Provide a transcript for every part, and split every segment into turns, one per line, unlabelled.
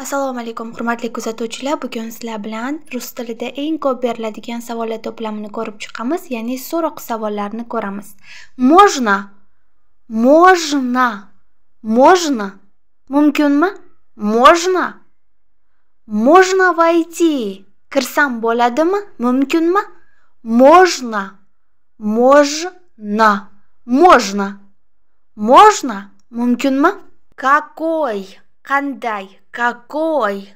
assalomu alaykum hurmatli kuzatuvchilar bugun sizlar bilan rus tilida eng ko'p beriladigan savollar to'plamini ko'rib chiqamiz ya'ni so'roq savollarni ko'ramiz можно можно можно mumkinmi можно можно войти kirsam bo'ladimi mumkinmi можно можно можно можно mumkinmi какой Кандай какой?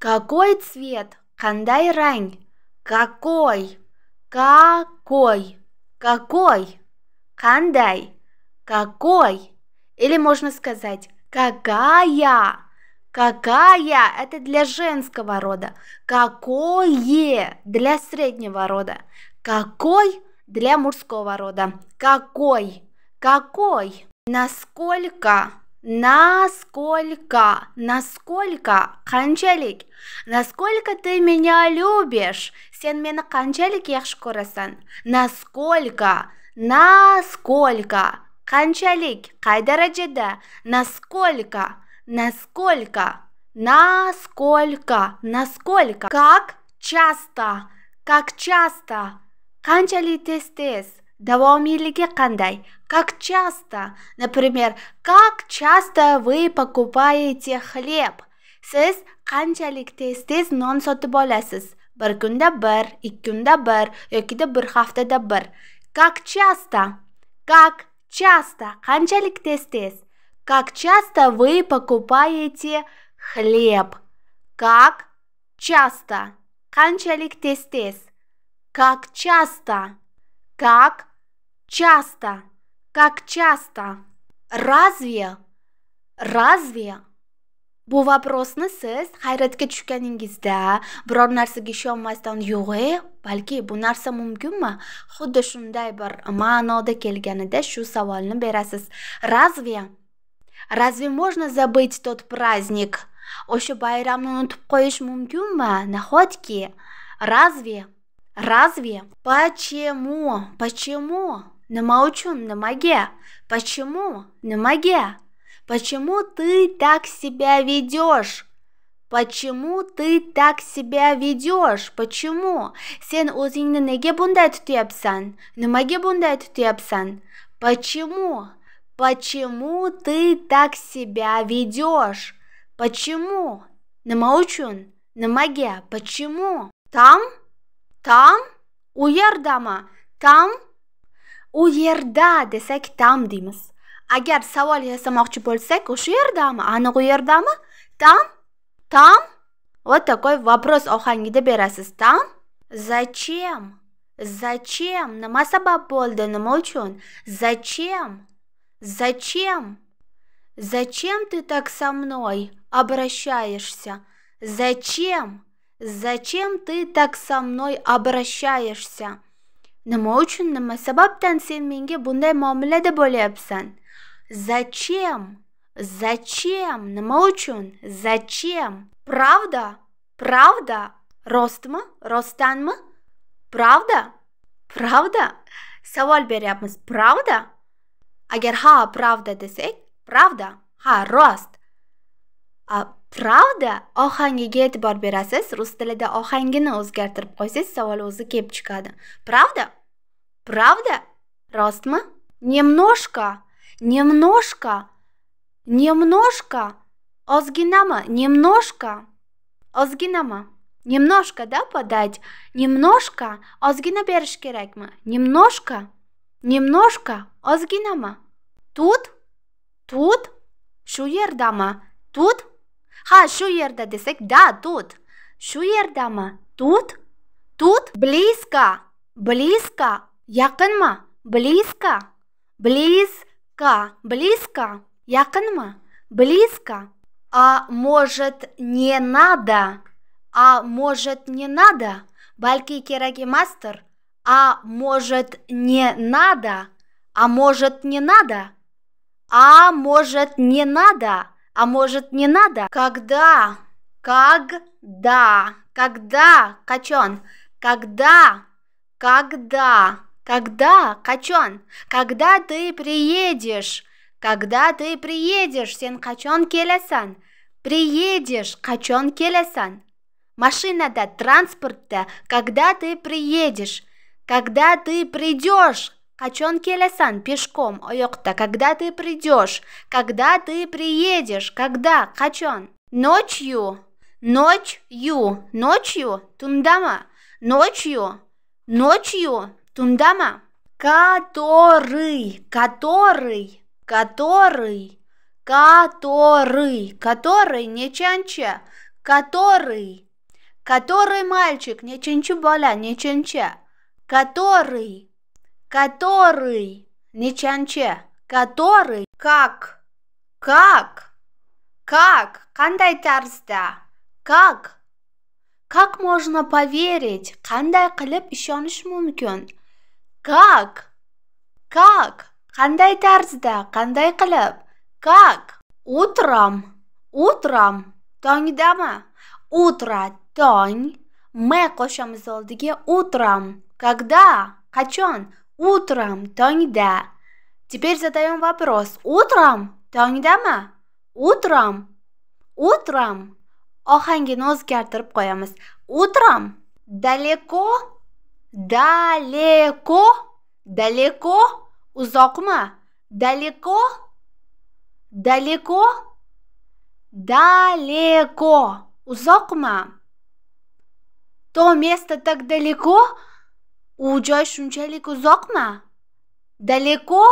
Какой цвет? Кандай рань? Какой? Какой? Какой? Кандай? Какой? Или можно сказать какая? Какая – это для женского рода. Какое – для среднего рода. Какой – для мужского рода. Какой? Какой? Насколько насколько, насколько, қанчалик, насколько ты меня любишь, сен мені қанчалик яхшы көресің, насколько, насколько, қанчалик, қай дәрежеде, насколько, насколько, насколько, насколько, как часто, как часто, қанчалик тез-тез, Давомийлиги кандай? Как часто? Например, как часто вы покупаете хлеб? Сіз қанчалік тестез тез нон сотып аласыз? Bir kunda bir, ikki kunda bir yokida bir haftada bir. Как часто? Как часто? Qanchalik тестез? Как часто вы покупаете хлеб? Как часто? Qanchalik тестез? Как часто? Как часто? Как часто? Разве? Разве? bu vaprosni siz hayratga tushganingizda biror narsaga ishonmasdan yo'q e balki bu narsa mumkinmi xuddi shunday bir ma'noda kelganida shu savolni berasiz разве разве можно забыть тот праздник o'sha bayramni unutib qo'yish mumkinmi nahotki разве Разве? Почему? Почему? На молчун на маге. Почему? На маге. Почему ты так себя ведешь? Почему ты так себя ведешь? Почему? Сен узин на o'zingni nega bunday tutyapsan? Nimaga bunday tutyapsan? Почему? Почему ты так себя ведешь? Почему? На молчун, на маге? Почему? Там? tam u yerdami tam u yerda desak tam deymiz agar savol yasamoqchi bo'lsak o'sha yerdami aniq u yerdami tam tam вот такой вопрос ohangida berasiz tam зачем зачем nima sabab bo'ldi nima uchun зачем зачем зачем ты так со мной обращаешься зачем Зачем ты так со мной обращаешься? Nima uchun nima sababdan sen menga bunday muomalada bo'lyapsan? Зачем? Зачем? Nima uchun? Зачем? Правда? Правда? Rostmi? Rostdanmi? Правда? Правда? Savol beryapmiz. Правда? Agar ha, правда desak, правда. Ha, rost. A pravda ohangiga e'tibor berasiz rus tilida ohangini o'zgartirib qo'ysangiz savol o'zi kelib chiqadi pravda pravda rostmi немножко немножко немножко ozginami немножко ozginami да подать немножко ozgina berish kerakmi немножко немножко ozginami тут тут shu yerdami тут ha shu yerda desak да тут shu yerdami тут тут близко близко yaqinmi близко близко близко yaqinmi близко а может не надо а может не надо balki kerak emasdir а может не надо а может не надо а может не надо а может, не надо? Когда? Когда? Когда, качон? Когда? Когда? Когда, качон? Когда ты приедешь? Когда ты приедешь, сен качон келесан? Приедешь, качон келесан? Машина да транспорта, когда ты приедешь? Когда ты придешь, Качон Келесан пешком, Ойокта, когда ты придешь? Когда ты приедешь? Когда, Качон? Ночью, ночью, ночью, Тундама, ночью, ночью, Тундама. Который, который, который, который, который не чанча, который, который мальчик не чанчу боля, не чанча, который, который, не чанче, который, как, как, как, кандай тарзда, как. Как можно поверить? Кандай qilib ishonish mumkin? Как? Как? Кандай тарзда, кандай qilib? Как? Утром. Утром. Тоңдамы? Утро, тонь. Мы qo'shamiz oldiga утром. Когда? Qachon? Утром, тогда. Теперь задаем вопрос. Утром, тогда, tongdami? Утром. Утром. Ohangini o'zgartirib qo'yamiz. Утром. Далеко? Далеко? Далеко? Uzoqmi? Далеко? Далеко? Далеко. Uzoqmi? То место так далеко, u joy shunchalik uzoqmi далеко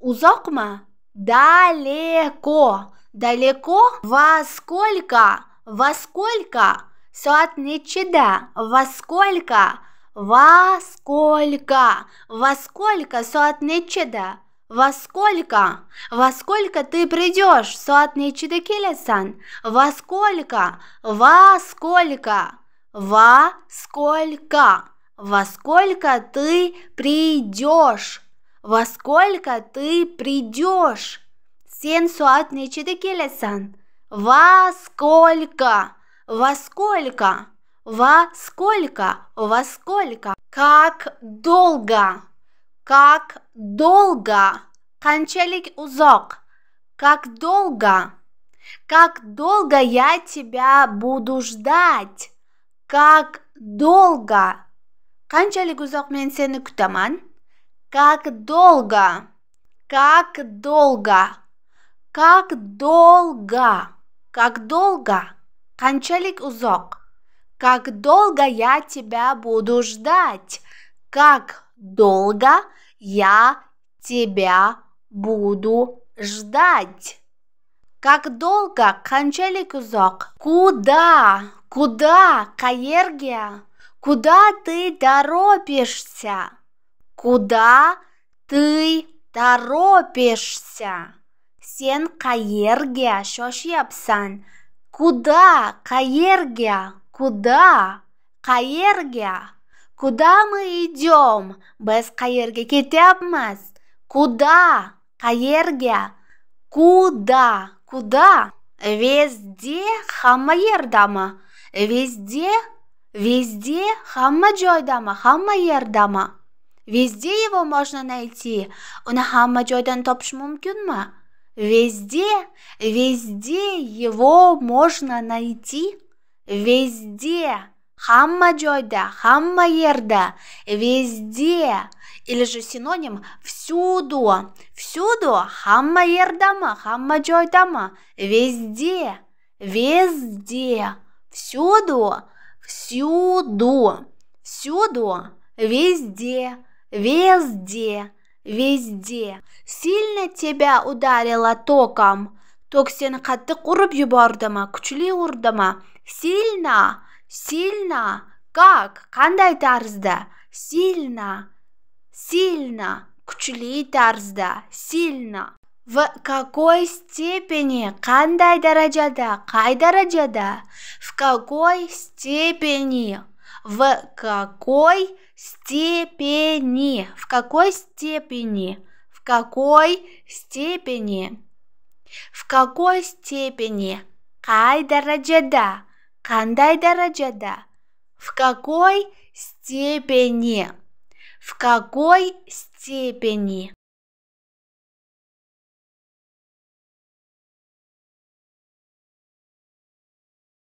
uzoqmi далеко далеко во сколько во сколько soat nechida во сколько во сколько во сколько soat nechida во сколько? Во сколько ты придешь, соотнечида келесан? Во сколько? Во сколько? Во сколько? Во сколько ты придешь? Во сколько ты придешь? Сен соотничает келесан. Во сколько? Во сколько? Во сколько? Во сколько? Как долго? Как долго? Кончалик узок. Как долго? Как долго я тебя буду ждать? Как долго? qanchalik uzoq men seni kutaman как долго как долго как долго как долго qanchalik uzoq как долго я тебя буду ждать как долго я тебя буду ждать как долго qanchalik uzoq куда куда qayerga Куда ты торопишься? Куда ты торопишься? Сен каерге шошьяпсан. Куда каерге? Куда? Каерге. Куда мы идем? Без каерге кетяпмаз. Куда? Каерге. Куда? Куда? Везде хамаердама. Везде Везде, хамма джойдама, хамма ердама. Везде его можно найти. Уни хамма джойдан топиш мумкинми? Везде, везде его можно найти. Везде, хамма джойда, хамма ерда, везде. Или же синоним всюду, всюду хамма ердама, хамма джойдама, везде, везде, всюду. Сюдо. Сюдо. Везде. Везде. Везде. Сильно тебя ударило током. Ток сені қатты ұрып жібарды ма? Күчлі Сильно. Сильно. Как? Қандай тәрізді? Сильно. Сильно. Күчлі тарзда, Сильно в какой степени қандай даражада қай даражада в какой степени в какой степени в какой степени в какой степени в какой степени қай даражада қандай даражада в какой степени в какой степени